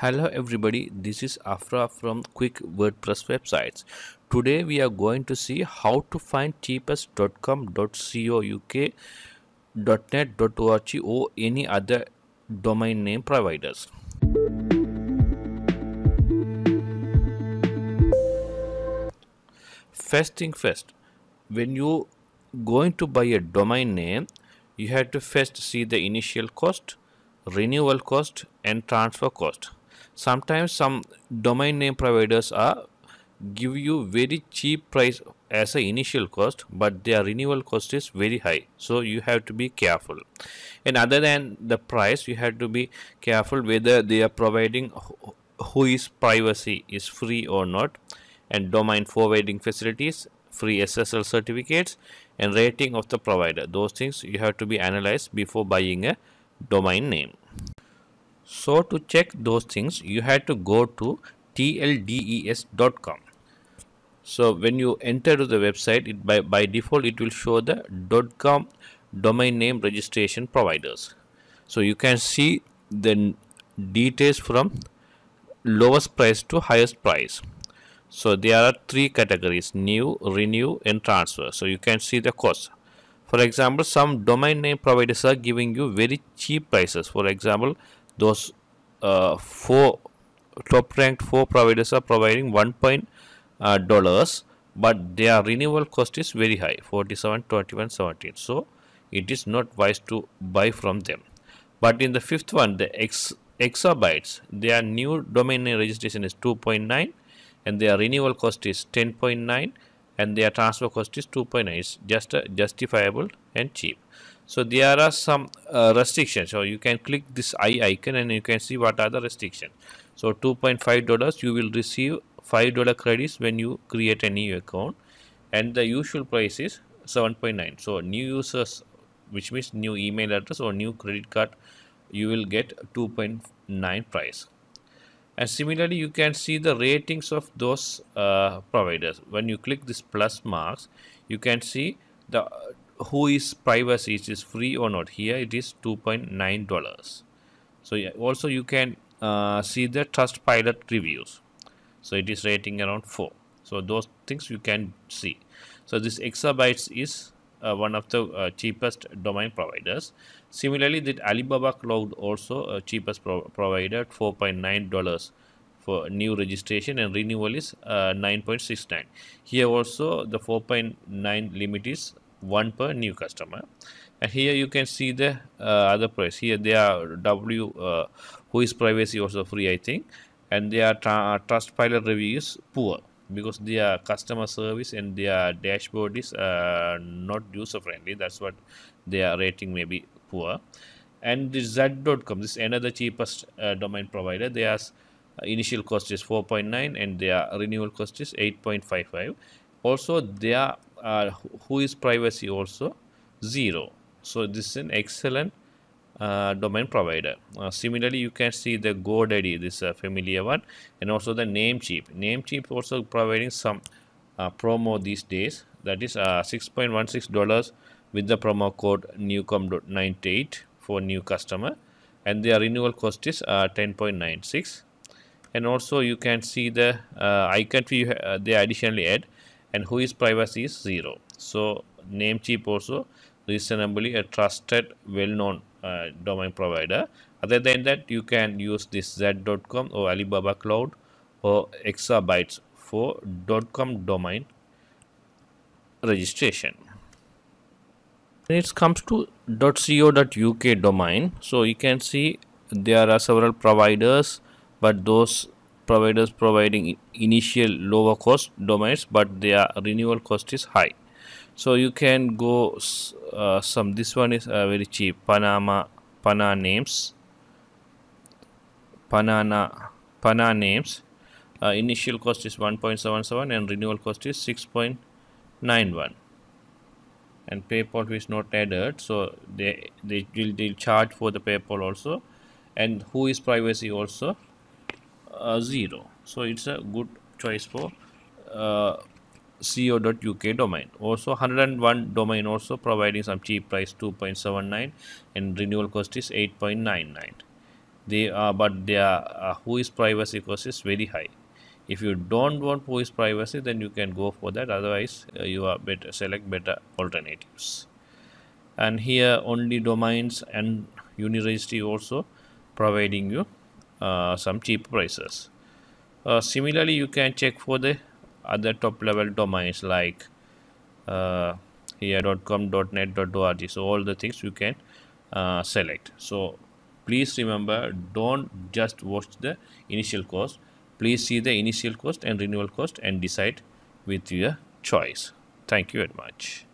Hello everybody, this is Afra from Quick WordPress Websites. Today we are going to see how to find cheapest.com.co.uk.net.org or any other domain name providers. First thing first, when you going to buy a domain name, you have to first see the initial cost, renewal cost and transfer cost sometimes some domain name providers are give you very cheap price as a initial cost but their renewal cost is very high so you have to be careful and other than the price you have to be careful whether they are providing who is privacy is free or not and domain forwarding facilities free SSL certificates and rating of the provider those things you have to be analyzed before buying a domain name so to check those things, you had to go to tldes.com. So when you enter to the website, it by, by default, it will show the .com domain name registration providers. So you can see the details from lowest price to highest price. So there are three categories, new, renew and transfer. So you can see the cost. For example, some domain name providers are giving you very cheap prices. For example, those uh, four top ranked four providers are providing 1 point uh, dollars but their renewal cost is very high 47 21 17 so it is not wise to buy from them but in the fifth one the X, exabytes their new domain name registration is 2.9 and their renewal cost is 10.9 and their transfer cost is 2.9 it's just uh, justifiable and cheap so there are some uh, restrictions so you can click this i icon and you can see what are the restrictions so 2.5 dollars you will receive 5 dollar credits when you create a new account and the usual price is 7.9 so new users which means new email address or new credit card you will get 2.9 price and similarly you can see the ratings of those uh, providers when you click this plus marks you can see the who is privacy it is free or not here it is 2.9 dollars so yeah, also you can uh, see the trust pilot reviews so it is rating around 4 so those things you can see so this exabytes is uh, one of the uh, cheapest domain providers similarly the alibaba cloud also uh, cheapest pro provider 4.9 dollars for new registration and renewal is 9.69 uh, here also the 4.9 limit is one per new customer and here you can see the uh, other price here they are w uh, who is privacy also free i think and they are uh, trust pilot review is poor because their customer service and their dashboard is uh, not user friendly that's what their rating may be poor and this z.com this is another cheapest uh, domain provider their uh, initial cost is 4.9 and their renewal cost is 8.55 also their uh, who is privacy also 0 so this is an excellent uh, domain provider uh, similarly you can see the godaddy this uh, familiar one and also the namecheap namecheap also providing some uh, promo these days that is uh, 6.16 dollars with the promo code newcom.98 for new customer and their renewal cost is uh, 10.96 and also you can see the icon fee they additionally add and who is privacy is zero. So Namecheap also reasonably a trusted well-known uh, domain provider. Other than that you can use this z.com or Alibaba Cloud or Exabytes for .com domain registration. When it comes to .co.uk domain so you can see there are several providers but those providers providing initial lower cost domains but their renewal cost is high so you can go uh, some this one is uh, very cheap panama pana names panana pana names uh, initial cost is 1.77 and renewal cost is 6.91 and PayPal is not added so they they will charge for the PayPal also and who is privacy also uh, 0 so it's a good choice for uh, co.uk domain also 101 domain also providing some cheap price 2.79 and renewal cost is 8.99 they are but their uh, who is privacy cost is very high if you don't want who is privacy then you can go for that otherwise uh, you are better select better alternatives and here only domains and university also providing you uh, some cheap prices uh, similarly you can check for the other top level domains like uh, here.com .net .org so all the things you can uh, select so please remember don't just watch the initial cost please see the initial cost and renewal cost and decide with your choice thank you very much